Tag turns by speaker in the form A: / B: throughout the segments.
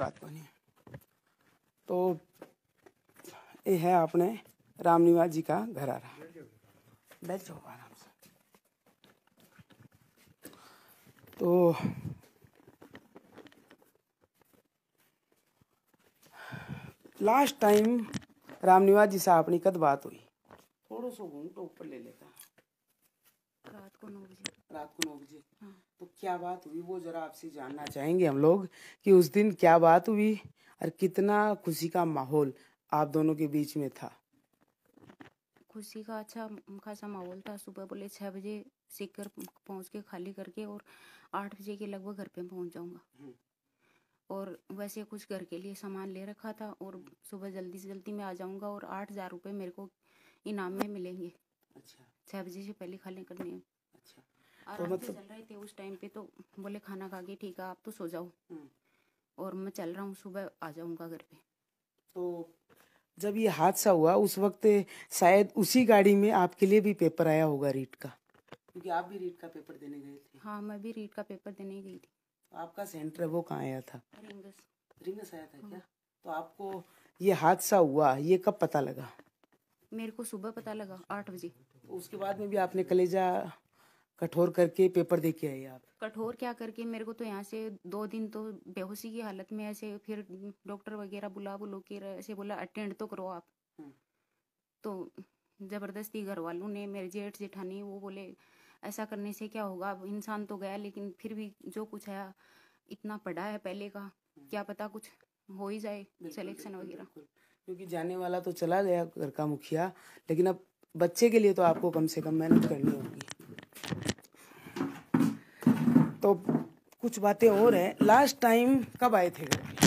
A: रात बनी तो ये है आपने रामनिवास जी का घर आ रहा बैठ जाओ आराम से तो लास्ट टाइम रामनिवास जी से अपनी कद बात हुई थोड़ा सा घूम तो ऊपर ले लेता रात को नौ बजे रात को नौ बजे हाँ। तो क्या बात हुई वो ज़रा आपसे जानना चाहेंगे हम लोग कि उस दिन क्या बात हुई और कितना खुशी का माहौल आप दोनों के बीच में था
B: खुशी का अच्छा खासा माहौल था सुबह बोले छह बजे सीकर पहुंच के खाली करके और आठ बजे के लगभग घर पे पहुंच जाऊंगा हम्म। और वैसे कुछ घर के लिए सामान ले रखा था और सुबह जल्दी से जल्दी मैं आ जाऊंगा और आठ हज़ार रुपये मेरे को इनाम में मिलेंगे अच्छा छह बजे से पहले खाली करने अच्छा और तो मतलब चल रहे थे उस टाइम पे तो बोले खाना खा के ठीक है आप तो सो जाओ हम्म। और मैं चल रहा हूँ सुबह आ जाऊँगा घर पे तो
A: जब ये हादसा हुआ उस वक्त शायद उसी गाड़ी में आपके लिए भी पेपर आया होगा रीट का
B: क्योंकि आप भी रीट का पेपर देने गए थे हाँ मैं भी रीट का पेपर देने गई थी आपका सेंटर वो कहाँ आया था रिंगस आया था क्या हाँ। तो आपको
A: ये हादसा हुआ ये कब पता लगा
B: मेरे को सुबह पता लगा आठ बजे
A: तो उसके बाद में भी आपने कलेजा कठोर करके पेपर दे के आए आप
B: कठोर क्या करके मेरे को तो यहाँ से दो दिन तो बेहोशी की हालत में ऐसे फिर डॉक्टर वगैरह बुला बुलो के ऐसे बोला अटेंड तो करो आप हम्म। तो ज़बरदस्ती घर वालों ने मेरे जेठ जेठानी वो बोले ऐसा करने से क्या होगा अब इंसान तो गया लेकिन फिर भी जो कुछ है इतना पढ़ा है पहले का हम्म। क्या पता कुछ हो ही जाए सिलेक्शन वगैरह
A: क्योंकि जाने वाला तो चला गया घर का मुखिया लेकिन अब बच्चे के लिए तो आपको कम से कम मेहनत करनी होगी तो कुछ बातें और हैं लास्ट टाइम कब आए थे घर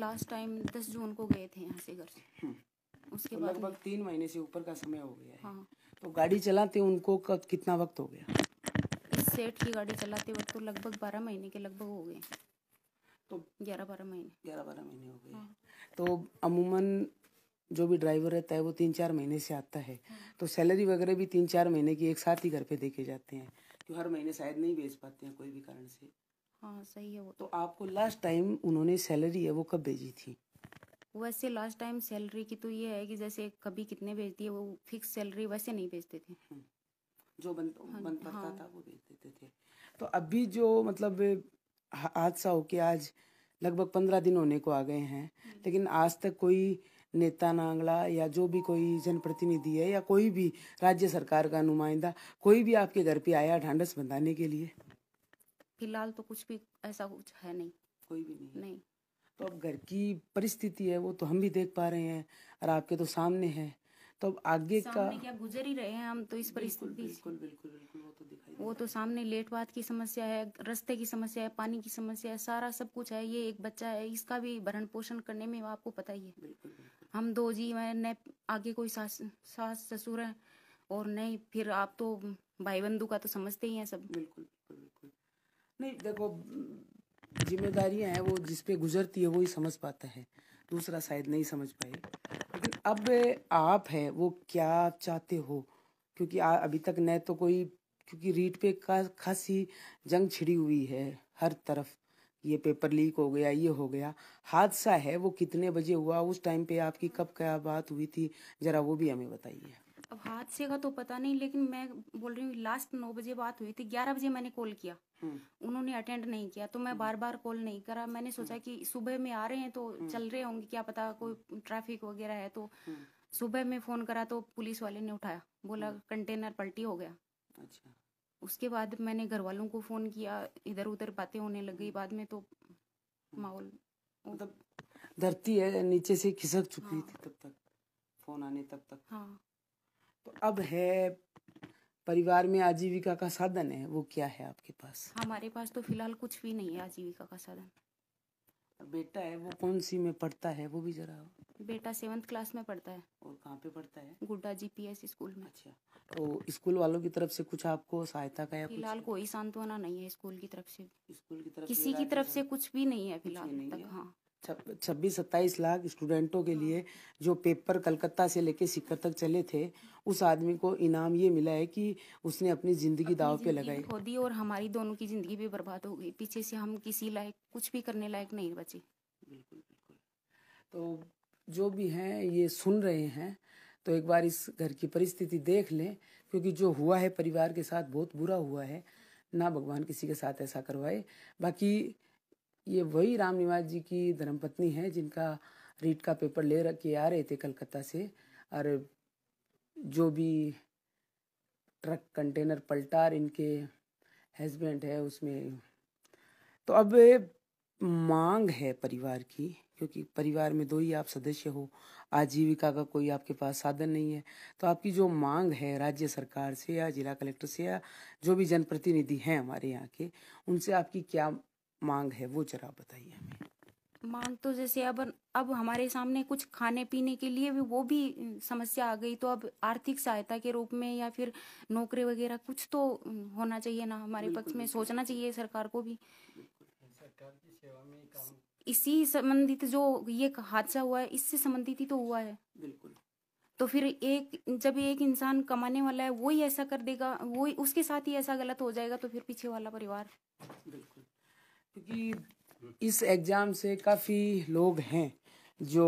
B: लास्ट टाइम दस जून को गए थे यहाँ से घर से हम्म। उसके तो बाद लगभग
A: तीन महीने से ऊपर का समय हो गया है हाँ। तो गाड़ी चलाते उनको कितना वक्त हो गया
B: सेठ की गाड़ी चलाते वक्त तो लगभग बारह महीने के लगभग हो गए तो ग्यारह बारह महीने ग्यारह बारह महीने हो गए हाँ।
A: तो अमूमन जो भी ड्राइवर रहता है वो तीन चार महीने से आता है हाँ। तो सैलरी वगैरह भी तीन चार महीने की एक साथ ही घर पे देके जाते हैं जो हर महीने शायद नहीं भेज पाते हैं कोई भी कारण से
B: हाँ सही है वो तो
A: आपको लास्ट टाइम उन्होंने सैलरी है वो कब भेजी थी
B: वैसे लास्ट टाइम सैलरी की तो ये है कि जैसे कभी कितने भेजती है वो फिक्स सैलरी वैसे नहीं भेजते थे हम्म, जो बन हाँ, बन पड़ता हाँ। था वो भेज देते
A: थे तो अभी जो मतलब हादसा हो के आज लगभग पंद्रह दिन होने को आ गए हैं हम्म। लेकिन आज तक कोई नेता नांगला या जो भी कोई जनप्रतिनिधि है या कोई भी राज्य सरकार का नुमाइंदा कोई भी आपके घर पे आया ढांढस बंधाने के लिए
B: फिलहाल तो कुछ भी ऐसा कुछ है नहीं कोई भी नहीं नहीं
A: तो अब घर की परिस्थिति है वो तो हम भी देख पा रहे हैं और आपके तो सामने है तो अब आगे का क्या
B: गुजर ही रहे हैं हम तो इस परिस्थिति बिल्कुल बिल्कुल बिल्कुल वो तो दिखाई वो तो सामने लेट बात की समस्या है रास्ते की समस्या है पानी की समस्या है सारा सब कुछ है ये एक बच्चा है इसका भी भरण पोषण करने में आपको पता ही है बिल्कुल हम दो जी ने आगे कोई सास सास ससुर है और नहीं फिर आप तो भाई बंधु का तो समझते ही हैं सब बिल्कुल बिल्कुल
A: बिल्कुल नहीं देखो जिम्मेदारियां हैं वो जिस पे गुजरती है वो ही समझ पाता है दूसरा शायद नहीं समझ पाए लेकिन अब आप हैं वो क्या चाहते हो क्योंकि आ, अभी तक न तो कोई क्योंकि रीट पे का खासी जंग छिड़ी हुई है हर तरफ ये पेपर लीक हो गया ये हो गया हादसा है वो कितने बजे हुआ उस टाइम पे आपकी कब क्या बात हुई थी जरा वो भी हमें बताइए
B: अब हादसे का तो पता नहीं लेकिन मैं बोल रही हूँ लास्ट नौ बजे बात हुई थी ग्यारह बजे मैंने कॉल किया हम्म। उन्होंने अटेंड नहीं किया तो मैं बार बार कॉल नहीं करा मैंने हम्म। सोचा कि सुबह में आ रहे हैं तो हम्म। चल रहे होंगे क्या पता कोई ट्रैफिक वगैरह है तो सुबह में फोन करा तो पुलिस वाले ने उठाया बोला कंटेनर पलटी हो गया अच्छा उसके बाद मैंने घर वालों को फ़ोन किया इधर उधर बातें होने लग गई बाद में तो माहौल मतलब
A: धरती है नीचे से खिसक चुकी हाँ। थी तब तक फोन आने तब तक हाँ तो अब है परिवार में आजीविका का साधन है वो क्या है आपके पास
B: हमारे पास तो फिलहाल कुछ भी नहीं है आजीविका का साधन बेटा है वो
A: कौन सी में पढ़ता है वो भी जरा
B: बेटा सेवंथ क्लास में पढ़ता है और कहाँ पे पढ़ता है गुड्डा जी एस स्कूल में अच्छा
A: तो स्कूल वालों की तरफ से कुछ आपको सहायता का फिलहाल
B: कोई सांत्वना नहीं है स्कूल की तरफ से स्कूल की तरफ किसी की तरफ से कुछ भी नहीं है फिलहाल तक हाँ
A: छब्बीस सत्ताईस लाख स्टूडेंटों के लिए जो पेपर कलकत्ता से लेके सिक्कर तक चले थे उस आदमी को इनाम ये मिला है कि उसने अपनी जिंदगी दाव पे लगाई
B: खो दी और हमारी दोनों की जिंदगी भी बर्बाद हो गई पीछे से हम किसी लायक कुछ भी करने लायक नहीं बचे बिल्कुल बिल्कुल
A: तो जो भी हैं ये सुन रहे हैं तो एक बार इस घर की परिस्थिति देख लें क्योंकि जो हुआ है परिवार के साथ बहुत बुरा हुआ है ना भगवान किसी के साथ ऐसा करवाए बाकी ये वही राम निवास जी की धर्मपत्नी है जिनका रीट का पेपर ले के आ रहे थे कलकत्ता से और जो भी ट्रक कंटेनर पलटार इनके हस्बैंड है उसमें तो अब मांग है परिवार की क्योंकि परिवार में दो ही आप सदस्य हो आजीविका का कोई आपके पास साधन नहीं है तो आपकी जो मांग है राज्य सरकार से या जिला कलेक्टर से या जो भी जनप्रतिनिधि हैं हमारे यहाँ के उनसे आपकी क्या मांग है वो जरा बताइए हमें
B: मांग तो जैसे अब अब हमारे सामने कुछ खाने पीने के लिए भी वो भी समस्या आ गई तो अब आर्थिक सहायता के रूप में या फिर नौकरी वगैरह कुछ तो होना चाहिए ना हमारे पक्ष में सोचना चाहिए सरकार को भी सरकार की सेवा में काम इसी संबंधित जो ये हादसा हुआ है इससे संबंधित ही तो हुआ है बिल्कुल तो फिर एक जब एक इंसान कमाने वाला है वो ही ऐसा कर देगा वो उसके साथ ही ऐसा गलत हो जाएगा तो फिर पीछे वाला परिवार बिल्कुल
A: क्योंकि इस एग्ज़ाम से काफ़ी लोग हैं जो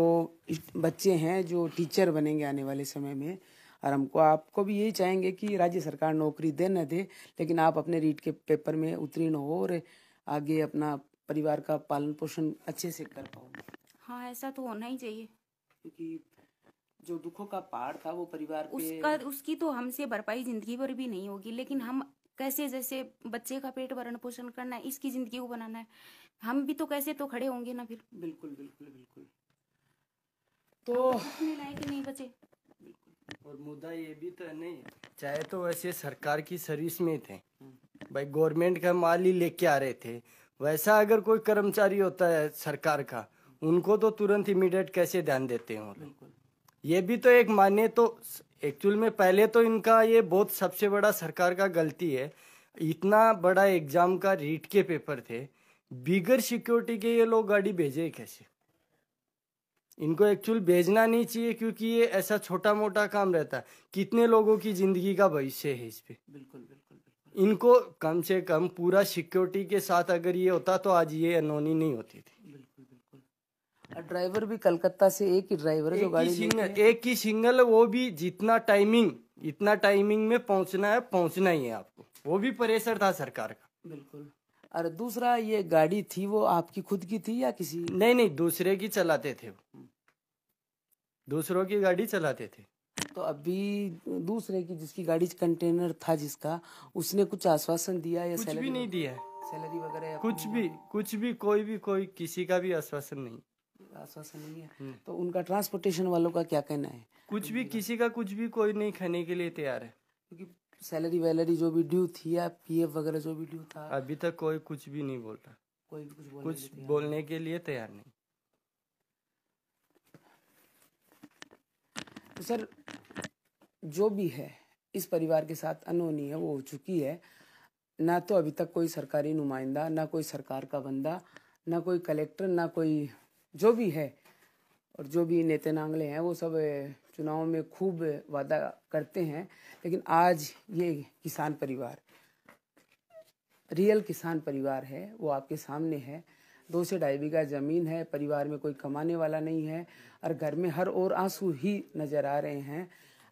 A: बच्चे हैं जो टीचर बनेंगे आने वाले समय में और हमको आपको भी यही चाहेंगे कि राज्य सरकार नौकरी दे न दे लेकिन आप अपने रीट के पेपर में उत्तीर्ण हो और आगे अपना परिवार का पालन पोषण अच्छे से कर पाओ
B: हाँ ऐसा तो होना ही चाहिए क्योंकि जो दुखों का पहाड़
A: था वो परिवार उसका
B: उसकी तो हमसे भरपाई जिंदगी भर भी नहीं होगी लेकिन हम कैसे जैसे बच्चे का पेट भरण पोषण करना है इसकी जिंदगी को बनाना है हम भी तो कैसे तो खड़े होंगे ना फिर
C: बिल्कुल बिल्कुल बिल्कुल तो, तो- लायक नहीं बचे और मुद्दा ये भी तो नहीं चाहे तो वैसे सरकार की सर्विस में थे भाई गवर्नमेंट का माल ही लेके आ रहे थे वैसा अगर कोई कर्मचारी होता है सरकार का उनको तो तुरंत इमीडिएट कैसे ध्यान देते हैं बिल्कुल ये भी तो एक माने तो एक्चुअल में पहले तो इनका ये बहुत सबसे बड़ा सरकार का गलती है इतना बड़ा एग्जाम का रीट के पेपर थे बिगर सिक्योरिटी के ये लोग गाड़ी भेजे कैसे इनको एक्चुअल भेजना नहीं चाहिए क्योंकि ये ऐसा छोटा मोटा काम रहता है कितने लोगों की जिंदगी का भविष्य है इस पर बिल्कुल बिल्कुल इनको कम से कम पूरा सिक्योरिटी के साथ अगर ये होता तो आज ये अनोनी नहीं होती थी
A: ड्राइवर भी कलकत्ता से एक ही ड्राइवर है जो गाड़ी सिंगल
C: एक ही सिंगल वो भी जितना टाइमिंग इतना टाइमिंग में पहुंचना है पहुंचना ही है आपको वो भी प्रेशर था सरकार
A: का बिल्कुल
C: और दूसरा ये गाड़ी थी वो आपकी खुद की थी या किसी नहीं नहीं दूसरे की चलाते थे दूसरों की गाड़ी चलाते थे
A: तो अभी दूसरे की जिसकी गाड़ी कंटेनर था जिसका उसने कुछ आश्वासन दिया या कुछ भी नहीं
C: दिया सैलरी वगैरह कुछ भी कुछ भी कोई भी कोई किसी का भी आश्वासन नहीं आश्वासन नहीं है हम्म।
A: तो उनका ट्रांसपोर्टेशन वालों का क्या कहना है
C: कुछ भी किसी का कुछ भी कोई नहीं खाने के लिए तैयार है
A: क्योंकि सैलरी वैलरी जो भी ड्यू थी या पीएफ वगैरह जो भी ड्यू था
C: अभी तक कोई कुछ भी नहीं बोल रहा कोई कुछ बोलने कुछ बोलने के लिए तैयार नहीं
A: तो सर जो भी है इस परिवार के साथ अनहोनी है वो हो चुकी है ना तो अभी तक कोई सरकारी नुमाइंदा ना कोई सरकार का बंदा ना कोई कलेक्टर ना कोई जो भी है और जो भी नेता नांगले हैं वो सब चुनाव में खूब वादा करते हैं लेकिन आज ये किसान परिवार रियल किसान परिवार है वो आपके सामने है दो से ढाई बीघा ज़मीन है परिवार में कोई कमाने वाला नहीं है और घर में हर और आंसू ही नज़र आ रहे हैं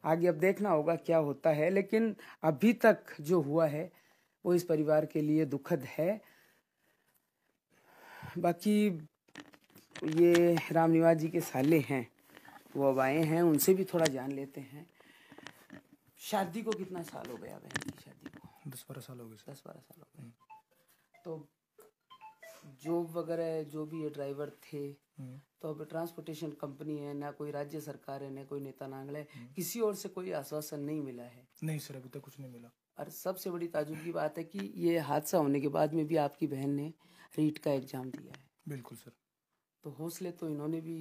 A: आगे अब देखना होगा क्या होता है लेकिन अभी तक जो हुआ है वो इस परिवार के लिए दुखद है बाकी ये रामनिवास जी के साले हैं वो अब आए हैं उनसे भी थोड़ा जान लेते हैं शादी को कितना साल हो गया बहन की शादी
D: को दस बारह साल हो गए दस बारह साल हो
A: गए तो जॉब वगैरह जो भी ये ड्राइवर थे हम्म। तो अब ट्रांसपोर्टेशन कंपनी है ना कोई राज्य सरकार है ना कोई नेता नांगला है हम्म। किसी और से कोई आश्वासन नहीं मिला है
D: नहीं सर अभी तक कुछ नहीं मिला
A: और सबसे बड़ी ताजुब की बात है कि ये हादसा होने के बाद में भी आपकी बहन ने रीट का एग्जाम दिया है
D: बिल्कुल सर तो हौसले तो इन्होंने भी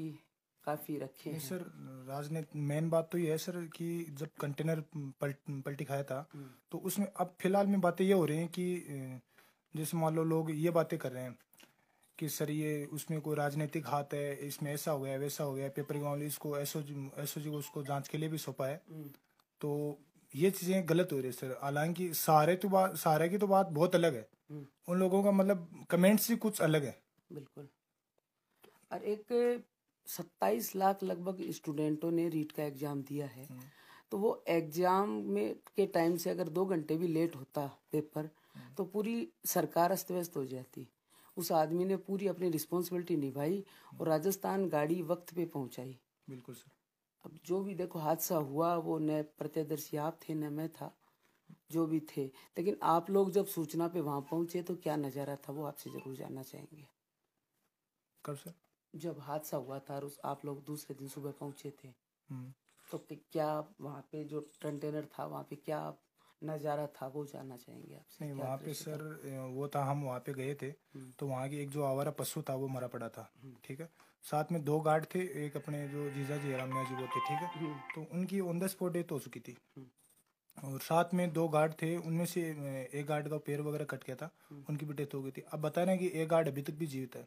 D: काफ़ी रखे हैं सर राज ने मेन बात तो ये है सर कि जब कंटेनर पलट पलटी खाया था हम्म। तो उसमें अब फिलहाल में बातें ये हो रही हैं कि जैसे मान लो लोग ये बातें कर रहे हैं कि सर ये उसमें कोई राजनीतिक हाथ है इसमें ऐसा हो गया वैसा हो गया पेपर गांवली इसको एसओजी जी को उसको जांच के लिए भी सौंपा है हम्म। तो ये चीजें गलत हो रही है सर हालांकि सारे तो बात सारे की तो बात बहुत अलग है हम्म। उन लोगों का मतलब कमेंट्स ही कुछ अलग है
A: बिल्कुल और एक सत्ताईस लाख लगभग स्टूडेंटों ने रीट का एग्ज़ाम दिया है हम्म। तो वो एग्ज़ाम में के टाइम से अगर दो घंटे भी लेट होता पेपर हम्म। तो पूरी सरकार अस्त व्यस्त हो जाती उस आदमी ने पूरी अपनी रिस्पॉन्सिबिलिटी निभाई हम्म। और राजस्थान गाड़ी वक्त पे पहुंचाई बिल्कुल सर अब जो भी देखो हादसा हुआ वो न प्रत्यदर्शी आप थे न मैं था जो भी थे लेकिन आप लोग जब सूचना पे वहाँ पहुंचे तो क्या नज़ारा था वो आपसे ज़रूर जानना चाहेंगे कब सर जब हादसा हुआ था उस आप लोग दूसरे दिन सुबह पहुंचे थे हम्म। तो क्या वहाँ पे जो कंटेनर था वहाँ पे क्या नज़ारा था वो जानना चाहेंगे आपसे
D: नहीं वहाँ पे सर वो था हम वहाँ पे गए थे हम्म। तो वहाँ के एक जो आवारा पशु था वो मरा पड़ा था हम्म। ठीक है साथ में दो गार्ड थे एक अपने जो जीजा जी राम जी वो थे ठीक है तो उनकी ऑन द स्पॉट डेथ हो चुकी थी और साथ में दो गार्ड थे उनमें से एक गार्ड का पैर वगैरह कट गया था उनकी भी डेथ हो गई थी अब बता रहे हैं कि एक गार्ड अभी तक भी जीवित है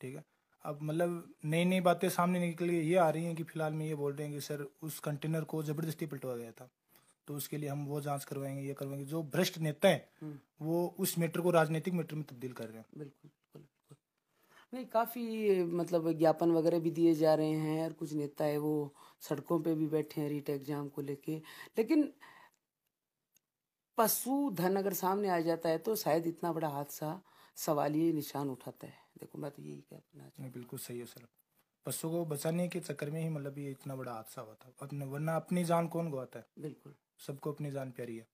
D: ठीक है अब मतलब नई नई बातें सामने निकल के ये आ रही हैं कि फिलहाल में ये बोल रहे हैं कि सर उस कंटेनर को जबरदस्ती पलटवा गया था तो उसके लिए हम वो जांच करवाएंगे ये करवाएंगे जो भ्रष्ट नेता है हम्म। वो उस मैटर को राजनीतिक मैटर में तब्दील कर रहे हैं बिल्कुल
A: नहीं काफ़ी मतलब ज्ञापन वगैरह भी दिए जा रहे हैं और कुछ नेता है वो सड़कों पे भी बैठे हैं रीट एग्जाम को लेके लेकिन पशु धन अगर सामने आ जाता है तो शायद इतना बड़ा हादसा सवालिए निशान उठाता है देखो मैं तो यही कहना
D: नहीं बिल्कुल सही है सर बसों को बचाने के चक्कर में ही मतलब ये इतना बड़ा हादसा हुआ था अपने वरना अपनी जान कौन गवाता है बिल्कुल सबको अपनी जान प्यारी है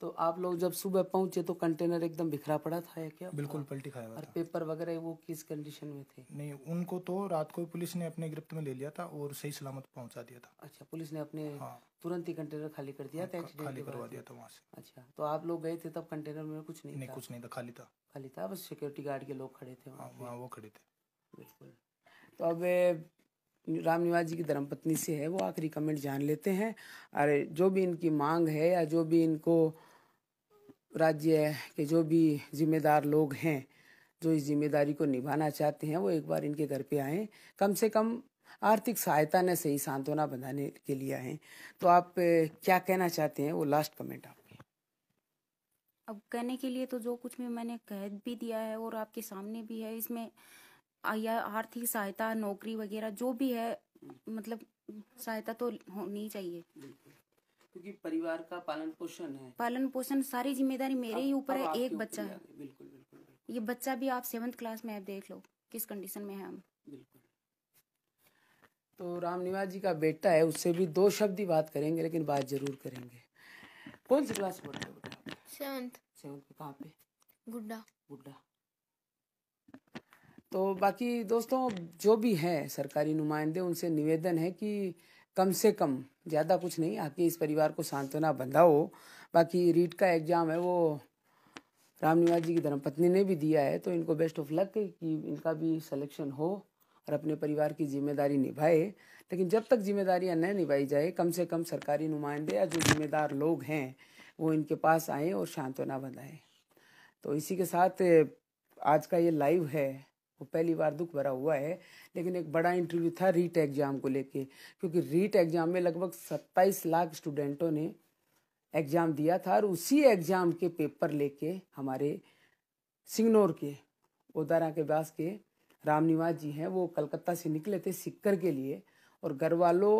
A: तो आप लोग जब सुबह पहुंचे तो कंटेनर एकदम बिखरा पड़ा था या क्या बिल्कुल पलटी खाया हुआ और
D: पेपर वगैरह वो किस कंडीशन
A: में थे नहीं
D: उनको तो रात को पुलिस ने अपने गिरफ्त में ले लिया था और सही सलामत पहुंचा दिया था अच्छा पुलिस ने अपने हाँ।
A: तुरंत ही कंटेनर खाली कर दिया हाँ, था खाली करवा दिया था वहाँ से अच्छा तो आप लोग गए थे तब कंटेनर में कुछ नहीं कुछ नहीं था खाली था खाली था बस सिक्योरिटी गार्ड के लोग खड़े थे हाँ, वो खड़े थे बिल्कुल तो अब राम निवास जी की धर्मपत्नी से है वो आखिरी कमेंट जान लेते हैं अरे जो भी इनकी मांग है या जो भी इनको राज्य के जो भी जिम्मेदार लोग हैं जो इस जिम्मेदारी को निभाना चाहते हैं वो एक बार इनके घर पे आएँ कम से कम आर्थिक सहायता ने सही सांत्वना बनाने के लिए आए तो आप क्या कहना चाहते हैं वो लास्ट कमेंट आपके
B: अब कहने के लिए तो जो कुछ भी मैंने कह भी दिया है और आपके सामने भी है इसमें या आर्थिक सहायता नौकरी वगैरह जो भी है मतलब सहायता तो होनी चाहिए
A: क्योंकि परिवार का पालन पोषण है
B: पालन पोषण सारी जिम्मेदारी मेरे ही ऊपर है एक बच्चा है बिल्कुल बिल्कुल ये बच्चा भी आप सेवंथ क्लास में आप देख लो किस कंडीशन में है हम बिल्कुल
A: तो निवास जी का बेटा है उससे भी दो शब्द ही बात करेंगे लेकिन बात जरूर करेंगे कौन सी क्लास पढ़ हो
B: बेटा सेवंथ सेवन्थ कहाँ
D: पे गुड्डा गुड्डा
A: तो बाकी दोस्तों जो भी हैं सरकारी नुमाइंदे उनसे निवेदन है कि कम से कम ज़्यादा कुछ नहीं आके इस परिवार को सांत्वना बंधाओ बाकी रीट का एग्ज़ाम है वो राम निवास जी की धर्मपत्नी ने भी दिया है तो इनको बेस्ट ऑफ लक कि इनका भी सिलेक्शन हो और अपने परिवार की जिम्मेदारी निभाए लेकिन जब तक जिम्मेदारियां न निभाई जाए कम से कम सरकारी नुमाइंदे या जो जिम्मेदार लोग हैं वो इनके पास आएँ और सांत्वना बनाएं तो इसी के साथ आज का ये लाइव है वो पहली बार दुख भरा हुआ है लेकिन एक बड़ा इंटरव्यू था रीट एग्ज़ाम को लेके क्योंकि रीट एग्ज़ाम में लगभग सत्ताईस लाख स्टूडेंटों ने एग्ज़ाम दिया था और उसी एग्ज़ाम के पेपर लेके हमारे सिंगनौर के ओदारा के व्यास के रामनिवास जी हैं वो कलकत्ता से निकले थे सिक्कर के लिए और घर वालों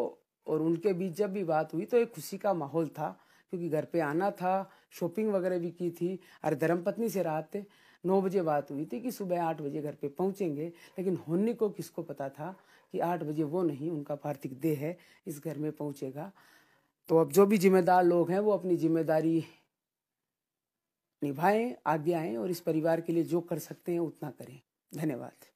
A: और उनके बीच जब भी बात हुई तो एक खुशी का माहौल था क्योंकि घर पे आना था शॉपिंग वगैरह भी की थी और धर्मपत्नी से रात नौ बजे बात हुई थी कि सुबह आठ बजे घर पे पहुंचेंगे लेकिन होने को किसको पता था कि आठ बजे वो नहीं उनका पार्थिव देह है इस घर में पहुंचेगा तो अब जो भी जिम्मेदार लोग हैं वो अपनी जिम्मेदारी निभाएं आगे आए और इस परिवार के लिए जो कर सकते हैं उतना करें
D: धन्यवाद